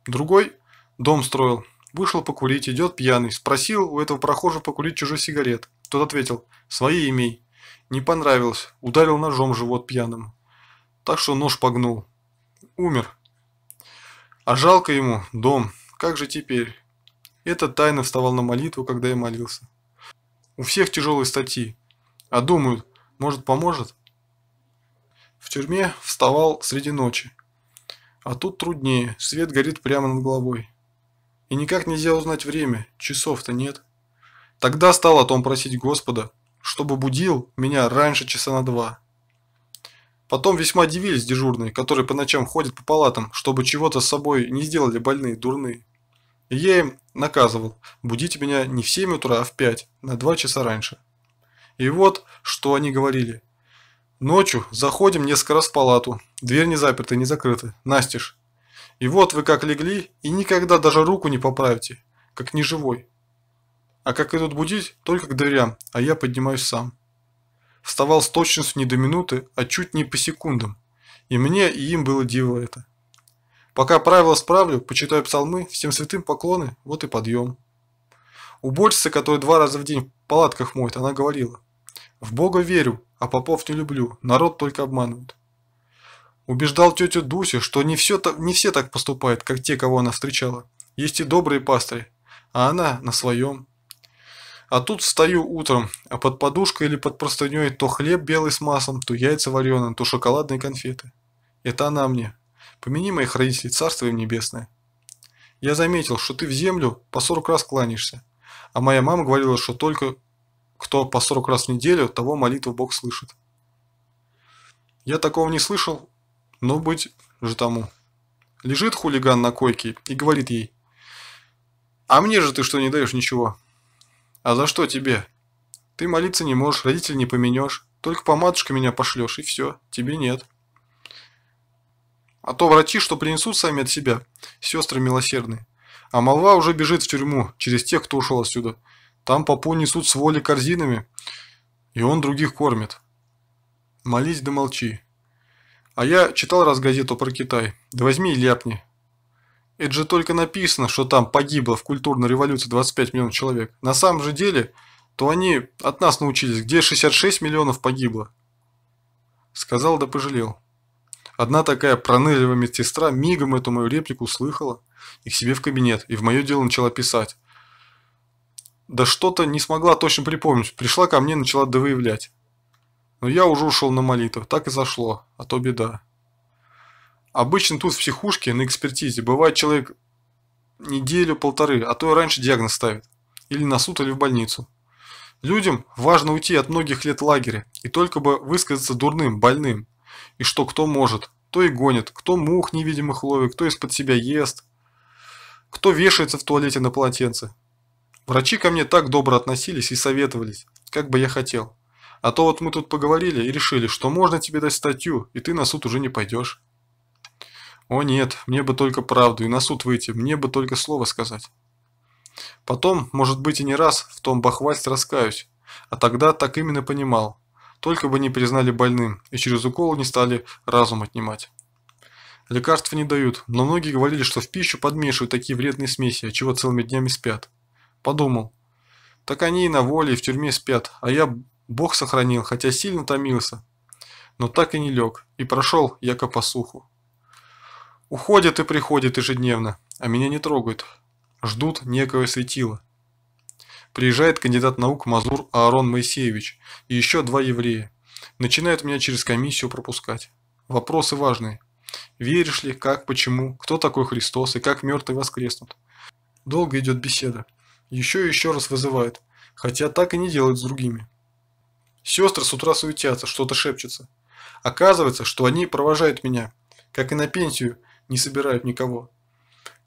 Другой Дом строил. Вышел покурить, идет пьяный. Спросил у этого прохожего покурить чужой сигарет. Тот ответил, свои имей. Не понравилось. Ударил ножом живот пьяным. Так что нож погнул. Умер. А жалко ему дом. Как же теперь? Это тайно вставал на молитву, когда я молился. У всех тяжелые статьи. А думают, может поможет? В тюрьме вставал среди ночи. А тут труднее, свет горит прямо над головой. И никак нельзя узнать время, часов-то нет. Тогда стал о том просить Господа, чтобы будил меня раньше часа на два. Потом весьма дивились дежурные, которые по ночам ходят по палатам, чтобы чего-то с собой не сделали больные, дурные. И я им наказывал, будите меня не в 7 утра, а в 5, на 2 часа раньше. И вот, что они говорили. Ночью заходим несколько раз в палату, дверь не заперта, не закрыта, настежь. И вот вы как легли, и никогда даже руку не поправите, как неживой. А как идут будить, только к дверям, а я поднимаюсь сам. Вставал с точностью не до минуты, а чуть не по секундам. И мне, и им было диво это. Пока правила справлю, почитаю псалмы, всем святым поклоны, вот и подъем. Уборщица, которая два раза в день в палатках моет, она говорила. В Бога верю, а попов не люблю, народ только обманывает. Убеждал тетю Дусю, что не все, не все так поступают, как те, кого она встречала. Есть и добрые пастыри, а она на своем. А тут встаю утром, а под подушкой или под простыней то хлеб белый с маслом, то яйца вареные, то шоколадные конфеты. Это она мне. Помяни моих родителей, царство им небесное. Я заметил, что ты в землю по 40 раз кланяешься. А моя мама говорила, что только кто по 40 раз в неделю, того молитву Бог слышит. Я такого не слышал, но «Ну, быть же тому. Лежит хулиган на койке и говорит ей. «А мне же ты что не даешь ничего?» «А за что тебе?» «Ты молиться не можешь, родителей не поменешь, только по матушке меня пошлешь, и все, тебе нет». «А то врачи, что принесут сами от себя, сестры милосердные. А молва уже бежит в тюрьму через тех, кто ушел отсюда. Там попу несут с воли корзинами, и он других кормит. Молись да молчи, а я читал раз газету про Китай. Да возьми и ляпни. Это же только написано, что там погибло в культурной революции 25 миллионов человек. На самом же деле, то они от нас научились, где 66 миллионов погибло. Сказал да пожалел. Одна такая пронырливая медсестра мигом эту мою реплику услыхала и к себе в кабинет, и в мое дело начала писать. Да что-то не смогла точно припомнить. Пришла ко мне, начала довыявлять. Но ну, я уже ушел на молитву, так и зашло, а то беда. Обычно тут в психушке на экспертизе бывает человек неделю-полторы, а то и раньше диагноз ставит. Или на суд, или в больницу. Людям важно уйти от многих лет лагеря и только бы высказаться дурным, больным. И что кто может, то и гонит, кто мух невидимых ловит, кто из-под себя ест, кто вешается в туалете на полотенце. Врачи ко мне так добро относились и советовались, как бы я хотел. А то вот мы тут поговорили и решили, что можно тебе дать статью, и ты на суд уже не пойдешь. О нет, мне бы только правду и на суд выйти, мне бы только слово сказать. Потом, может быть и не раз, в том бахвальст раскаюсь. А тогда так именно понимал. Только бы не признали больным и через укол не стали разум отнимать. Лекарства не дают, но многие говорили, что в пищу подмешивают такие вредные смеси, от чего целыми днями спят. Подумал. Так они и на воле, и в тюрьме спят, а я Бог сохранил, хотя сильно томился, но так и не лег, и прошел, яко по суху. Уходят и приходят ежедневно, а меня не трогают. Ждут некое светило. Приезжает кандидат наук Мазур Аарон Моисеевич и еще два еврея. Начинают меня через комиссию пропускать. Вопросы важные. Веришь ли, как, почему, кто такой Христос и как мертвые воскреснут? Долго идет беседа. Еще и еще раз вызывают, хотя так и не делают с другими. Сестры с утра суетятся, что-то шепчутся. Оказывается, что они провожают меня, как и на пенсию не собирают никого.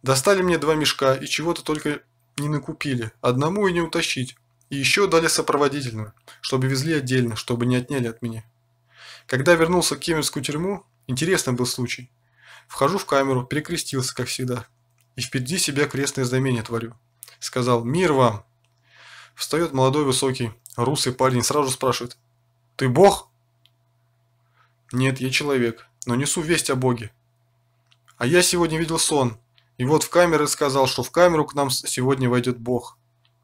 Достали мне два мешка и чего-то только не накупили, одному и не утащить. И еще дали сопроводительную, чтобы везли отдельно, чтобы не отняли от меня. Когда вернулся в Кемерскую тюрьму, интересный был случай. Вхожу в камеру, перекрестился, как всегда. И впереди себя крестное знамение творю. Сказал «Мир вам!» Встает молодой высокий, Русый парень сразу спрашивает. «Ты бог?» «Нет, я человек, но несу весть о боге». «А я сегодня видел сон, и вот в камеры сказал, что в камеру к нам сегодня войдет бог».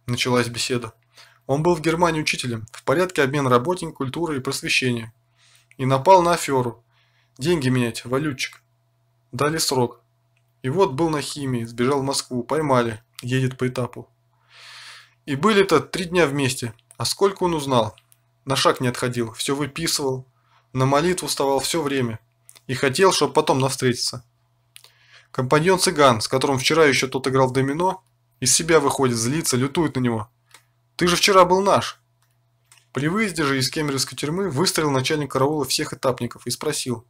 Началась беседа. Он был в Германии учителем, в порядке обмен работник, культуры и просвещения. И напал на аферу. Деньги менять, валютчик. Дали срок. И вот был на химии, сбежал в Москву, поймали, едет по этапу. И были-то три дня вместе, а сколько он узнал? На шаг не отходил, все выписывал. На молитву вставал все время. И хотел, чтобы потом навстретиться. Компаньон цыган, с которым вчера еще тот играл в домино, из себя выходит, злится, лютует на него. Ты же вчера был наш. При выезде же из кемеровской тюрьмы выстрелил начальник караула всех этапников и спросил,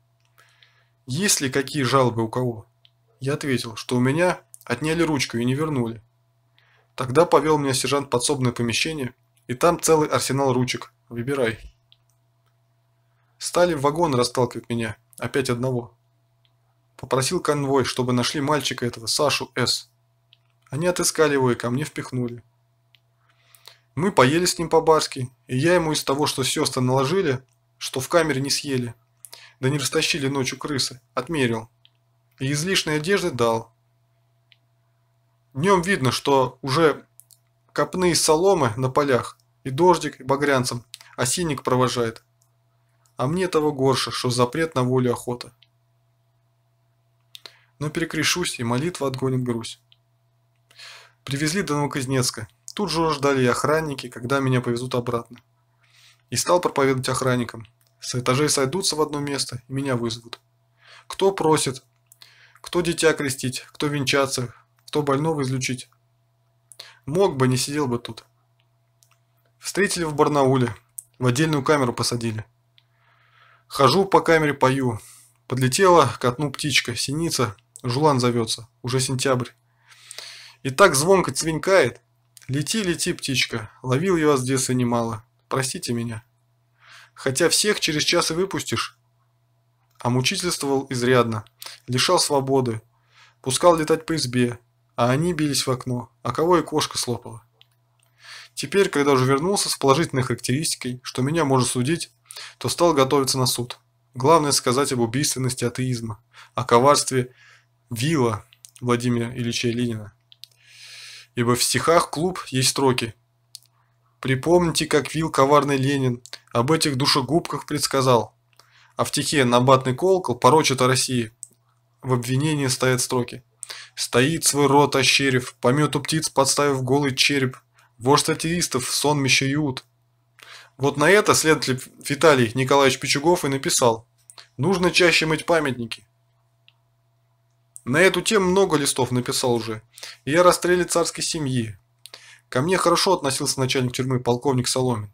есть ли какие жалобы у кого? Я ответил, что у меня отняли ручку и не вернули. Тогда повел меня сержант подсобное помещение, и там целый арсенал ручек. Выбирай. Стали в вагон расталкивать меня. Опять одного. Попросил конвой, чтобы нашли мальчика этого, Сашу С. Они отыскали его и ко мне впихнули. Мы поели с ним по-барски, и я ему из того, что сестры наложили, что в камере не съели, да не растащили ночью крысы, отмерил. И излишней одежды дал. Днем видно, что уже копны соломы на полях и дождик, и багрянцем, осинник а провожает. А мне того горше, что запрет на волю охота. Но перекрешусь, и молитва отгонит грусть. Привезли до Новокузнецка. Тут же ждали и охранники, когда меня повезут обратно. И стал проповедовать охранникам. С этажей сойдутся в одно место, и меня вызовут. Кто просит, кто дитя крестить, кто венчаться, кто больного излечить. Мог бы, не сидел бы тут. Встретили в Барнауле. В отдельную камеру посадили. Хожу по камере, пою. Подлетела к окну птичка, синица, жулан зовется, уже сентябрь. И так звонко цвинькает. Лети, лети, птичка, ловил я вас в детстве немало, простите меня. Хотя всех через час и выпустишь. А мучительствовал изрядно, лишал свободы, пускал летать по избе, а они бились в окно, а кого и кошка слопала. Теперь, когда уже вернулся с положительной характеристикой, что меня может судить, то стал готовиться на суд. Главное сказать об убийственности атеизма, о коварстве Вилла Владимира Ильича Ленина. Ибо в стихах «Клуб» есть строки «Припомните, как Вил коварный Ленин об этих душегубках предсказал». А в стихе «Набатный колокол» порочит о России. В обвинении стоят строки. Стоит свой рот ощерив, помету птиц подставив голый череп, Вождь атеистов сон сонмище Вот на это следователь Виталий Николаевич Пичугов и написал. Нужно чаще мыть памятники. На эту тему много листов написал уже. И я расстреле царской семьи. Ко мне хорошо относился начальник тюрьмы, полковник Соломин.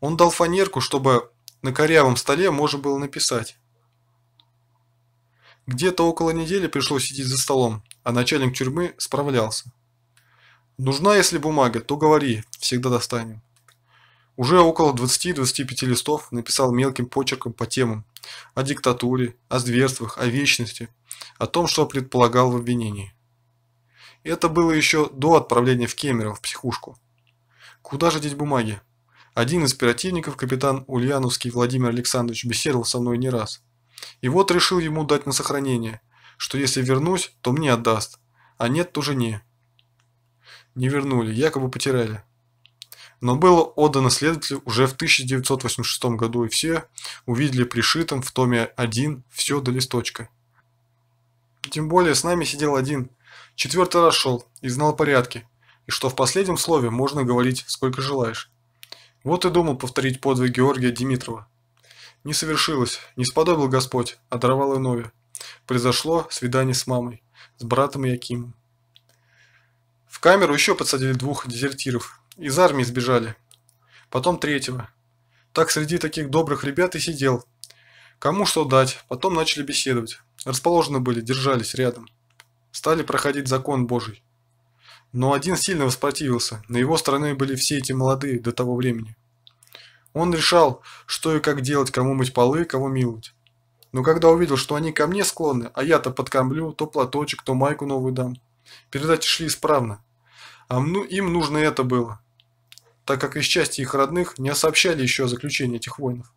Он дал фанерку, чтобы на корявом столе можно было написать. Где-то около недели пришлось сидеть за столом, а начальник тюрьмы справлялся. Нужна, если бумага, то говори, всегда достанем. Уже около 20-25 листов написал мелким почерком по темам. О диктатуре, о зверствах, о вечности, о том, что предполагал в обвинении. Это было еще до отправления в Кемерово, в психушку. Куда же деть бумаги? Один из оперативников, капитан Ульяновский Владимир Александрович, беседовал со мной не раз. И вот решил ему дать на сохранение, что если вернусь, то мне отдаст, а нет, то жене не вернули, якобы потеряли. Но было отдано следователю уже в 1986 году, и все увидели пришитым в томе один все до листочка. Тем более с нами сидел один, четвертый раз шел и знал порядки, и что в последнем слове можно говорить сколько желаешь. Вот и думал повторить подвиг Георгия Димитрова. Не совершилось, не сподобил Господь, а даровал иное. Произошло свидание с мамой, с братом Якимом камеру еще подсадили двух дезертиров. Из армии сбежали. Потом третьего. Так среди таких добрых ребят и сидел. Кому что дать, потом начали беседовать. Расположены были, держались рядом. Стали проходить закон Божий. Но один сильно воспротивился, на его стороне были все эти молодые до того времени. Он решал, что и как делать, кому мыть полы, кого миловать. Но когда увидел, что они ко мне склонны, а я-то подкомблю, то платочек, то майку новую дам. Передачи шли исправно а ну, им нужно это было, так как из части их родных не сообщали еще о заключении этих воинов.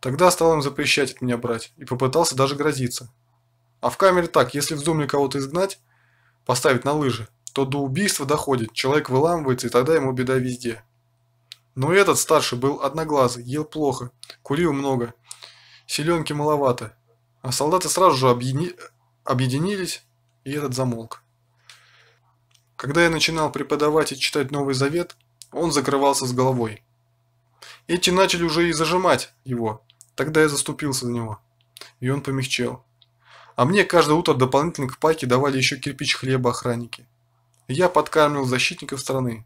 Тогда стал им запрещать от меня брать и попытался даже грозиться. А в камере так, если вздумали кого-то изгнать, поставить на лыжи, то до убийства доходит, человек выламывается, и тогда ему беда везде. Но этот старший был одноглазый, ел плохо, курил много, селенки маловато. А солдаты сразу же объедини... объединились, и этот замолк. Когда я начинал преподавать и читать Новый Завет, он закрывался с головой. Эти начали уже и зажимать его. Тогда я заступился за него. И он помягчел. А мне каждое утро дополнительно к паке давали еще кирпич хлеба охранники. Я подкармливал защитников страны.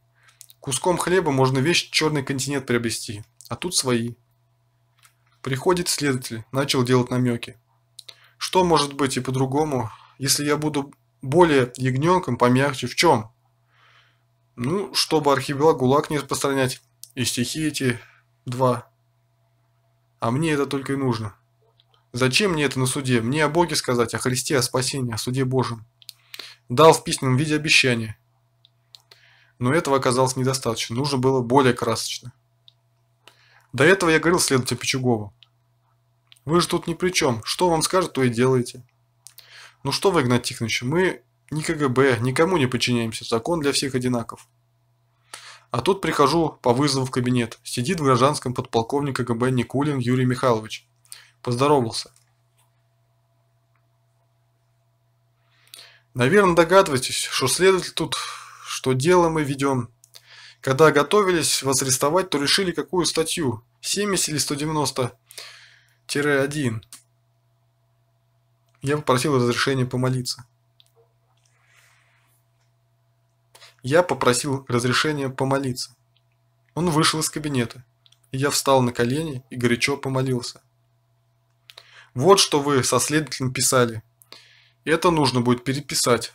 Куском хлеба можно весь черный континент приобрести, а тут свои. Приходит следователь, начал делать намеки. Что может быть и по-другому, если я буду более ягненком, помягче. В чем? Ну, чтобы архипелаг ГУЛАГ не распространять. И стихи эти два. А мне это только и нужно. Зачем мне это на суде? Мне о Боге сказать, о Христе, о спасении, о суде Божьем. Дал в письменном виде обещание. Но этого оказалось недостаточно. Нужно было более красочно. До этого я говорил следователю Пичугову. Вы же тут ни при чем. Что вам скажут, то и делаете. Ну что вы, Игнат Тихонович, мы ни КГБ, никому не подчиняемся, закон для всех одинаков. А тут прихожу по вызову в кабинет. Сидит в гражданском подполковник КГБ Никулин Юрий Михайлович. Поздоровался. Наверное, догадываетесь, что следователь тут, что дело мы ведем. Когда готовились вас арестовать, то решили какую статью? 70 или 190-1. Я попросил разрешения помолиться. Я попросил разрешения помолиться. Он вышел из кабинета. И я встал на колени и горячо помолился. Вот что вы со следователем писали. Это нужно будет переписать.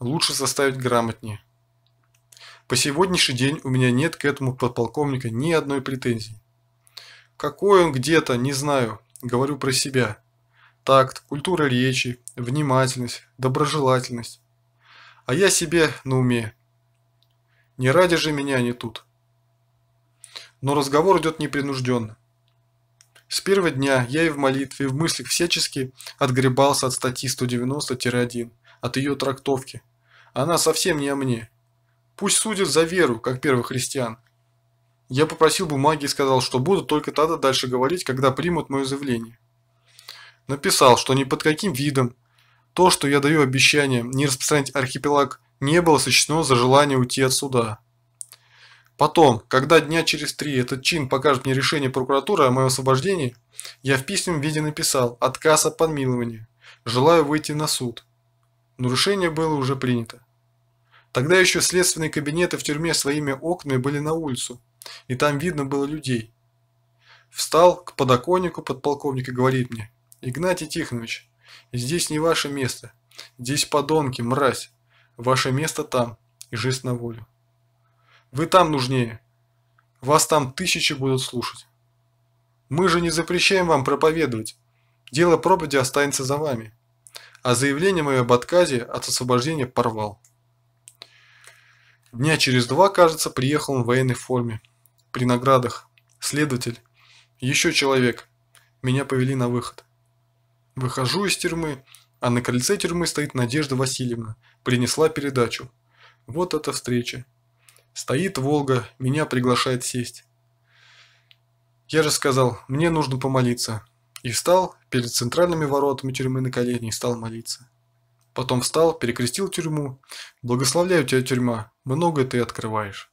Лучше составить грамотнее. По сегодняшний день у меня нет к этому подполковника ни одной претензии. Какой он где-то, не знаю, говорю про себя такт, культура речи, внимательность, доброжелательность. А я себе на уме. Не ради же меня они тут. Но разговор идет непринужденно. С первого дня я и в молитве, и в мыслях всячески отгребался от статьи 190-1, от ее трактовки. Она совсем не о мне. Пусть судят за веру, как первых христиан. Я попросил бумаги и сказал, что буду только тогда дальше говорить, когда примут мое заявление написал, что ни под каким видом то, что я даю обещание не распространять архипелаг, не было сочтено за желание уйти от суда. Потом, когда дня через три этот чин покажет мне решение прокуратуры о моем освобождении, я в письменном виде написал «Отказ от подмилования. Желаю выйти на суд». Но решение было уже принято. Тогда еще следственные кабинеты в тюрьме своими окнами были на улицу, и там видно было людей. Встал к подоконнику подполковник и говорит мне Игнатий Тихонович, здесь не ваше место. Здесь подонки, мразь. Ваше место там. И жест на волю. Вы там нужнее. Вас там тысячи будут слушать. Мы же не запрещаем вам проповедовать. Дело проповеди останется за вами. А заявление мое об отказе от освобождения порвал. Дня через два, кажется, приехал он в военной форме. При наградах. Следователь. Еще человек. Меня повели на выход. Выхожу из тюрьмы, а на крыльце тюрьмы стоит Надежда Васильевна. Принесла передачу. Вот эта встреча. Стоит Волга, меня приглашает сесть. Я же сказал, мне нужно помолиться. И встал перед центральными воротами тюрьмы на колени и стал молиться. Потом встал, перекрестил тюрьму. Благословляю тебя, тюрьма, многое ты открываешь.